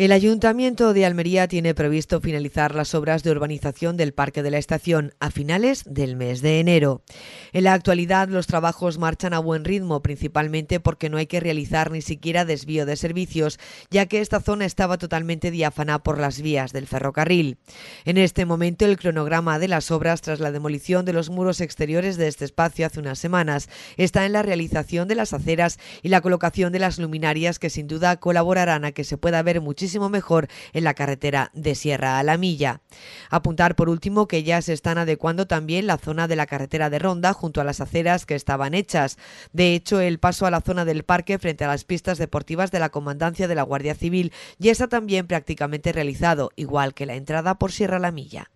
El Ayuntamiento de Almería tiene previsto finalizar las obras de urbanización del Parque de la Estación a finales del mes de enero. En la actualidad los trabajos marchan a buen ritmo, principalmente porque no hay que realizar ni siquiera desvío de servicios, ya que esta zona estaba totalmente diáfana por las vías del ferrocarril. En este momento el cronograma de las obras tras la demolición de los muros exteriores de este espacio hace unas semanas está en la realización de las aceras y la colocación de las luminarias que sin duda colaborarán a que se pueda ver muchísimo mejor en la carretera de Sierra a la Milla. Apuntar por último que ya se están adecuando también la zona de la carretera de Ronda junto a las aceras que estaban hechas. De hecho, el paso a la zona del parque frente a las pistas deportivas de la Comandancia de la Guardia Civil ya está también prácticamente realizado, igual que la entrada por Sierra a la Milla.